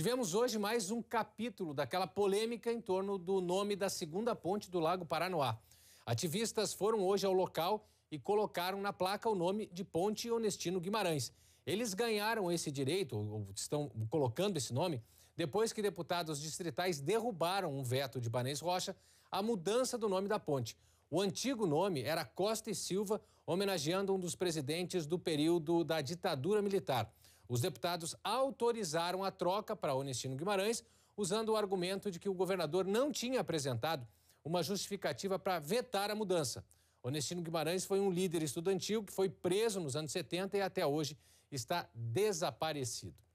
Tivemos hoje mais um capítulo daquela polêmica em torno do nome da segunda ponte do Lago Paranoá. Ativistas foram hoje ao local e colocaram na placa o nome de Ponte Honestino Guimarães. Eles ganharam esse direito, ou estão colocando esse nome, depois que deputados distritais derrubaram um veto de Banês Rocha à mudança do nome da ponte. O antigo nome era Costa e Silva, homenageando um dos presidentes do período da ditadura militar. Os deputados autorizaram a troca para Onestino Guimarães, usando o argumento de que o governador não tinha apresentado uma justificativa para vetar a mudança. Onestino Guimarães foi um líder estudantil que foi preso nos anos 70 e até hoje está desaparecido.